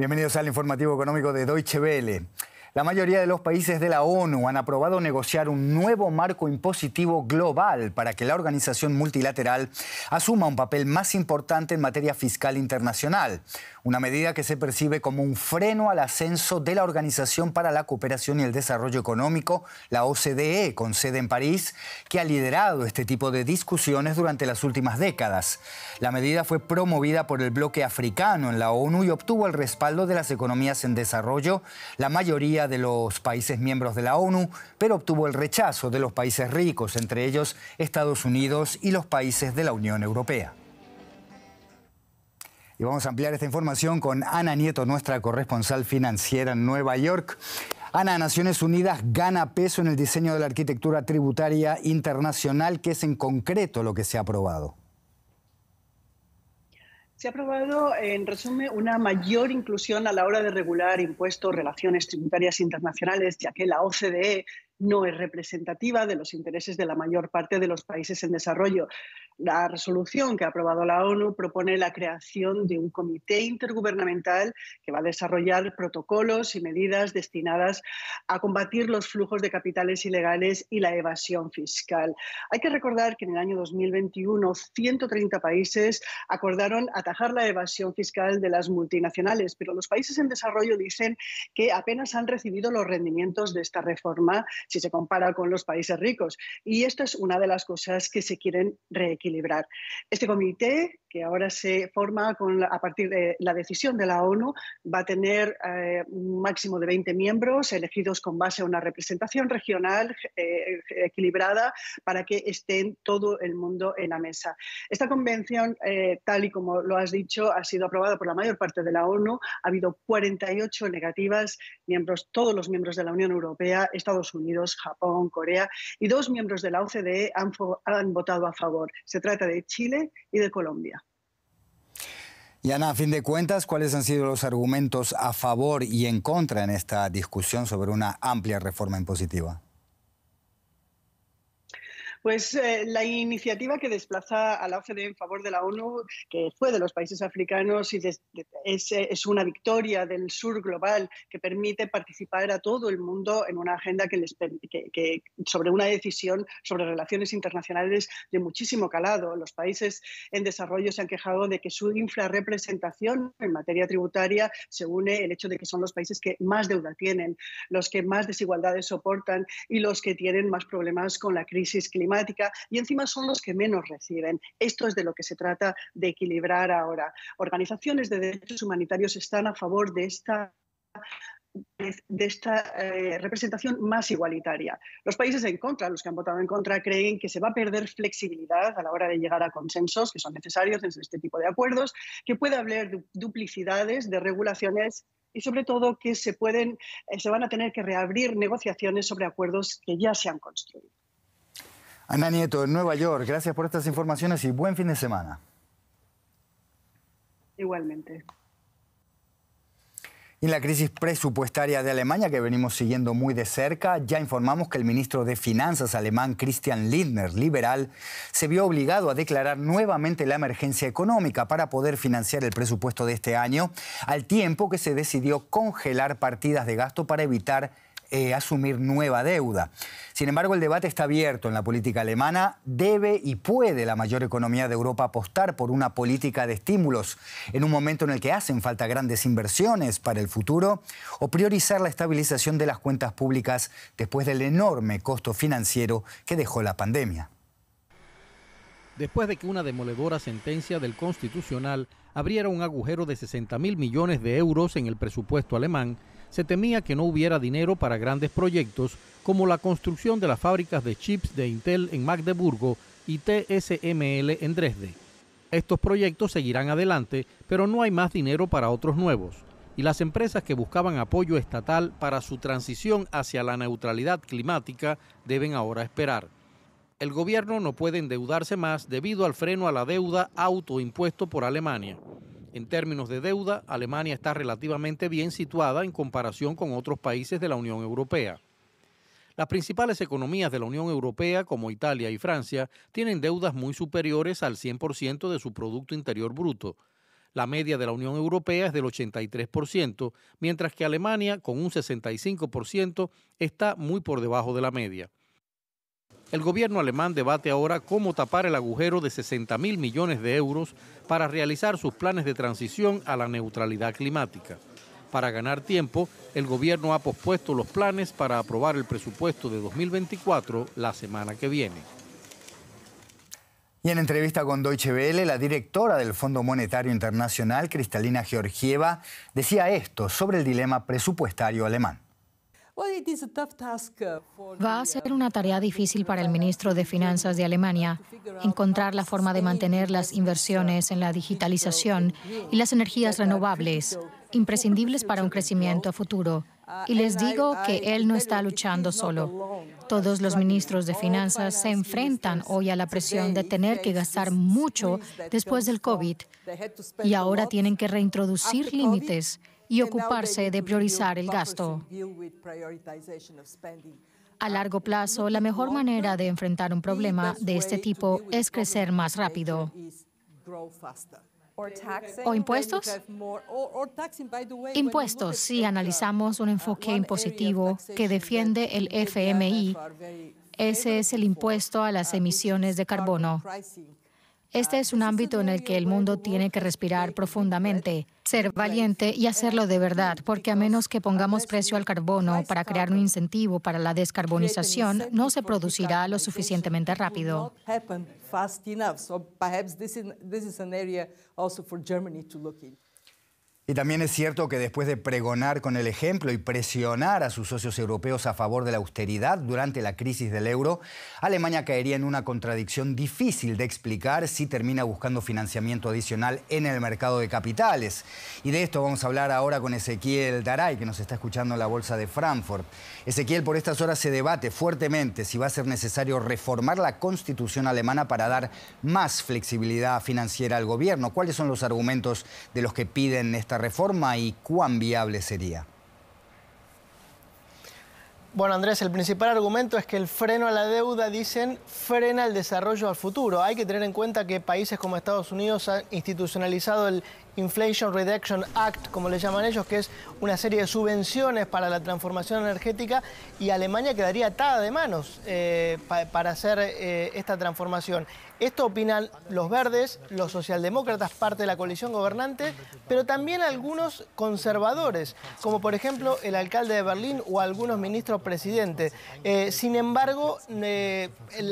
Bienvenidos al informativo económico de Deutsche Welle. La mayoría de los países de la ONU han aprobado negociar un nuevo marco impositivo global para que la organización multilateral asuma un papel más importante en materia fiscal internacional una medida que se percibe como un freno al ascenso de la Organización para la Cooperación y el Desarrollo Económico, la OCDE, con sede en París, que ha liderado este tipo de discusiones durante las últimas décadas. La medida fue promovida por el bloque africano en la ONU y obtuvo el respaldo de las economías en desarrollo, la mayoría de los países miembros de la ONU, pero obtuvo el rechazo de los países ricos, entre ellos Estados Unidos y los países de la Unión Europea. Y vamos a ampliar esta información con Ana Nieto, nuestra corresponsal financiera en Nueva York. Ana, Naciones Unidas gana peso en el diseño de la arquitectura tributaria internacional, que es en concreto lo que se ha aprobado. Se ha aprobado, en resumen, una mayor inclusión a la hora de regular impuestos, relaciones tributarias internacionales, ya que la OCDE no es representativa de los intereses de la mayor parte de los países en desarrollo. La resolución que ha aprobado la ONU propone la creación de un comité intergubernamental que va a desarrollar protocolos y medidas destinadas a combatir los flujos de capitales ilegales y la evasión fiscal. Hay que recordar que en el año 2021 130 países acordaron atajar la evasión fiscal de las multinacionales, pero los países en desarrollo dicen que apenas han recibido los rendimientos de esta reforma si se compara con los países ricos. Y esta es una de las cosas que se quieren reequilibrar equilibrar. Este comité, que ahora se forma con, a partir de la decisión de la ONU, va a tener eh, un máximo de 20 miembros elegidos con base a una representación regional eh, equilibrada para que estén todo el mundo en la mesa. Esta convención, eh, tal y como lo has dicho, ha sido aprobada por la mayor parte de la ONU. Ha habido 48 negativas, miembros, todos los miembros de la Unión Europea, Estados Unidos, Japón, Corea y dos miembros de la OCDE han, han votado a favor. Se se trata de Chile y de Colombia. Y Ana, a fin de cuentas, ¿cuáles han sido los argumentos a favor y en contra en esta discusión sobre una amplia reforma impositiva? Pues eh, la iniciativa que desplaza a la OCDE en favor de la ONU, que fue de los países africanos y eh, es, una victoria del sur global que permite participar a todo el mundo en una agenda que sobre una decisión sobre relaciones internacionales de muchísimo calado. Los países en desarrollo se han quejado de que su infrarrepresentación en materia tributaria se une el hecho de que son los países que más deuda tienen, los que más desigualdades soportan y los que tienen más problemas con la crisis climática y encima son los que menos reciben. Esto es de lo que se trata de equilibrar ahora. Organizaciones de derechos humanitarios están a favor de esta de esta eh, representación más igualitaria. Los países en contra, los que han votado en contra, creen que se va a perder flexibilidad a la hora de llegar a consensos que son necesarios en este tipo de acuerdos, que puede haber duplicidades de regulaciones y sobre todo que se, pueden, eh, se van a tener que reabrir negociaciones sobre acuerdos que ya se han construido. Ana Nieto, en Nueva York, gracias por estas informaciones y buen fin de semana. Igualmente. en la crisis presupuestaria de Alemania, que venimos siguiendo muy de cerca, ya informamos que el ministro de Finanzas alemán Christian Lindner, liberal, se vio obligado a declarar nuevamente la emergencia económica para poder financiar el presupuesto de este año, al tiempo que se decidió congelar partidas de gasto para evitar eh, asumir nueva deuda. Sin embargo, el debate está abierto en la política alemana. ¿Debe y puede la mayor economía de Europa apostar por una política de estímulos en un momento en el que hacen falta grandes inversiones para el futuro? ¿O priorizar la estabilización de las cuentas públicas después del enorme costo financiero que dejó la pandemia? después de que una demoledora sentencia del Constitucional abriera un agujero de 60 mil millones de euros en el presupuesto alemán, se temía que no hubiera dinero para grandes proyectos como la construcción de las fábricas de chips de Intel en Magdeburgo y TSML en Dresde. Estos proyectos seguirán adelante, pero no hay más dinero para otros nuevos, y las empresas que buscaban apoyo estatal para su transición hacia la neutralidad climática deben ahora esperar. El gobierno no puede endeudarse más debido al freno a la deuda autoimpuesto por Alemania. En términos de deuda, Alemania está relativamente bien situada en comparación con otros países de la Unión Europea. Las principales economías de la Unión Europea, como Italia y Francia, tienen deudas muy superiores al 100% de su Producto Interior Bruto. La media de la Unión Europea es del 83%, mientras que Alemania, con un 65%, está muy por debajo de la media. El gobierno alemán debate ahora cómo tapar el agujero de 60 mil millones de euros para realizar sus planes de transición a la neutralidad climática. Para ganar tiempo, el gobierno ha pospuesto los planes para aprobar el presupuesto de 2024 la semana que viene. Y en entrevista con Deutsche Welle, la directora del Fondo Monetario Internacional, Cristalina Georgieva, decía esto sobre el dilema presupuestario alemán. Uh, Va a ser uh, una tarea difícil para el uh, ministro de Finanzas de Alemania encontrar la forma de mantener las inversiones en la digitalización y las energías renovables, imprescindibles para un crecimiento futuro. Y les digo que él no está luchando solo. Todos los ministros de finanzas se enfrentan hoy a la presión de tener que gastar mucho después del COVID y ahora tienen que reintroducir límites y ocuparse de priorizar el gasto. A uh, largo plazo, la mejor manera de enfrentar un problema de este tipo es crecer más rápido. ¿O impuestos? Impuestos, si analizamos un uh, enfoque impositivo que defiende el FMI, ese es el impuesto a las uh, emisiones de carbono. Este es un ámbito en el que el mundo tiene que respirar profundamente, ser valiente y hacerlo de verdad, porque a menos que pongamos precio al carbono para crear un incentivo para la descarbonización, no se producirá lo suficientemente rápido. Y también es cierto que después de pregonar con el ejemplo y presionar a sus socios europeos a favor de la austeridad durante la crisis del euro, Alemania caería en una contradicción difícil de explicar si termina buscando financiamiento adicional en el mercado de capitales. Y de esto vamos a hablar ahora con Ezequiel Daray, que nos está escuchando en la Bolsa de Frankfurt. Ezequiel, por estas horas se debate fuertemente si va a ser necesario reformar la constitución alemana para dar más flexibilidad financiera al gobierno. ¿Cuáles son los argumentos de los que piden esta reforma y cuán viable sería? Bueno, Andrés, el principal argumento es que el freno a la deuda, dicen, frena el desarrollo al futuro. Hay que tener en cuenta que países como Estados Unidos han institucionalizado el Inflation Reduction Act, como le llaman ellos, que es una serie de subvenciones para la transformación energética, y Alemania quedaría atada de manos eh, para hacer eh, esta transformación. Esto opinan los verdes, los socialdemócratas, parte de la coalición gobernante, pero también algunos conservadores, como por ejemplo el alcalde de Berlín o algunos ministros presidentes. Eh, sin embargo, eh,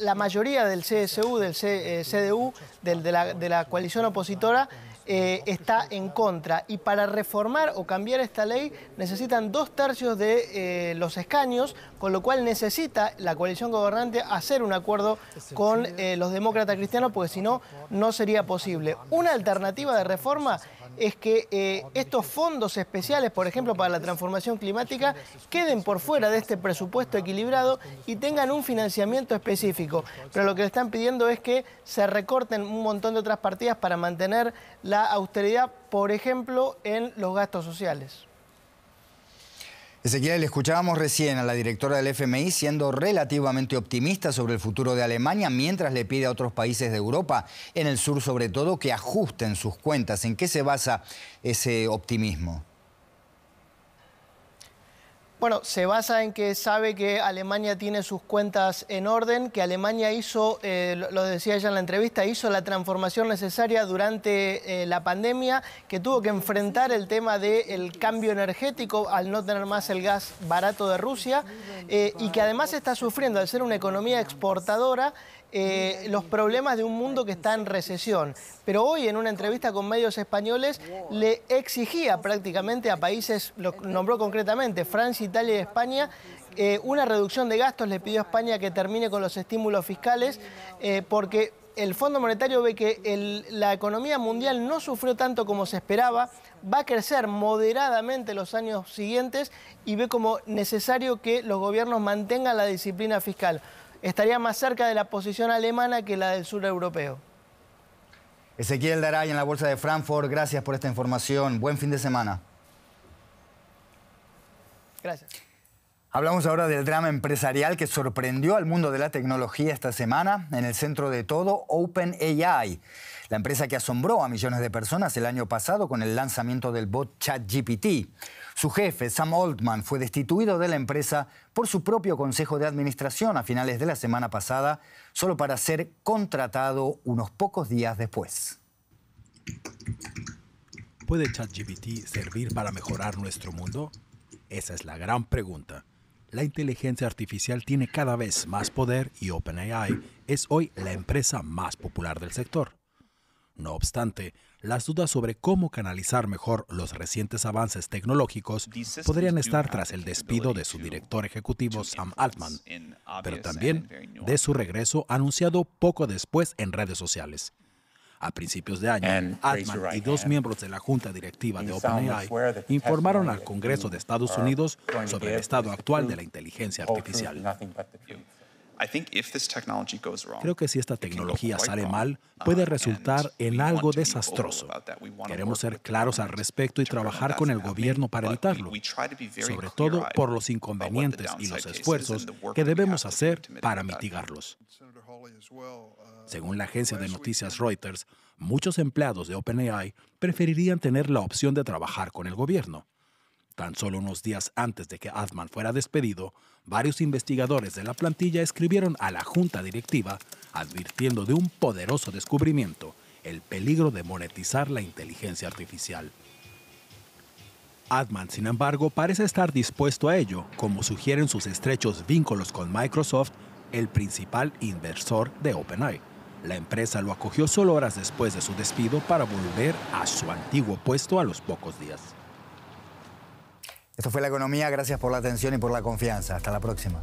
la mayoría del CSU, del CDU, eh, de, la, coalición opositora, está en contra. Y para reformar o cambiar esta ley necesitan dos tercios de los escaños con lo cual necesita la coalición gobernante hacer un acuerdo con ¿eh? Eh, los demócratas cristianos, porque si no, no sería posible. Una alternativa de reforma es que eh, estos fondos especiales, por ejemplo, para la transformación climática, queden por fuera de este presupuesto equilibrado y tengan un financiamiento específico. Pero lo que le están pidiendo es que se recorten un montón de otras partidas para mantener la austeridad, por ejemplo, en los gastos sociales. Ezequiel, escuchábamos recién a la directora del FMI siendo relativamente optimista sobre el futuro de Alemania, mientras le pide a otros países de Europa, en el sur sobre todo, que ajusten sus cuentas. ¿En qué se basa ese optimismo? Bueno, se basa en que sabe que Alemania tiene sus cuentas en orden, que Alemania hizo, eh, lo decía ella en la entrevista, hizo la transformación necesaria durante eh, la pandemia, que tuvo que enfrentar el tema del cambio energético al no tener más el gas barato de Rusia eh, y que además está sufriendo, al ser una economía exportadora, eh, los problemas de un mundo que está en recesión. Pero hoy en una entrevista con medios españoles le exigía prácticamente a países, lo nombró concretamente, Francia, Italia y España, eh, una reducción de gastos, le pidió a España que termine con los estímulos fiscales, eh, porque el Fondo Monetario ve que la economía mundial no sufrió tanto como se esperaba, va a crecer moderadamente los años siguientes y ve como necesario que los gobiernos mantengan la disciplina fiscal estaría más cerca de la posición alemana que la del sur europeo. Ezequiel Daray en la Bolsa de Frankfurt, gracias por esta información. Buen fin de semana. Gracias. Hablamos ahora del drama empresarial que sorprendió al mundo de la tecnología esta semana. En el centro de todo, OpenAI, la empresa que asombró a millones de personas el año pasado con el lanzamiento del bot ChatGPT. Su jefe, Sam Altman, fue destituido de la empresa por su propio consejo de administración a finales de la semana pasada, solo para ser contratado unos pocos días después. ¿Puede ChatGPT servir para mejorar nuestro mundo? Esa es la gran pregunta. La inteligencia artificial tiene cada vez más poder y OpenAI es hoy la empresa más popular del sector. No obstante, las dudas sobre cómo canalizar mejor los recientes avances tecnológicos podrían estar tras el despido de su director ejecutivo Sam Altman, pero también de su regreso anunciado poco después en redes sociales. A principios de año, Altman y dos miembros de la junta directiva de OpenAI informaron al Congreso de Estados Unidos sobre el estado actual de la inteligencia artificial. Creo que si esta tecnología sale mal, uh, puede resultar en algo desastroso. Queremos ser claros al respecto y trabajar con el gobierno para evitarlo, sobre todo por los inconvenientes y los esfuerzos que debemos hacer para mitigarlos. Uh, Según la agencia de noticias Reuters, muchos empleados de OpenAI preferirían tener la opción de trabajar con el gobierno Tan solo unos días antes de que Adman fuera despedido, varios investigadores de la plantilla escribieron a la junta directiva advirtiendo de un poderoso descubrimiento, el peligro de monetizar la inteligencia artificial. Adman, sin embargo, parece estar dispuesto a ello, como sugieren sus estrechos vínculos con Microsoft, el principal inversor de OpenAI. La empresa lo acogió solo horas después de su despido para volver a su antiguo puesto a los pocos días. Esto fue La Economía. Gracias por la atención y por la confianza. Hasta la próxima.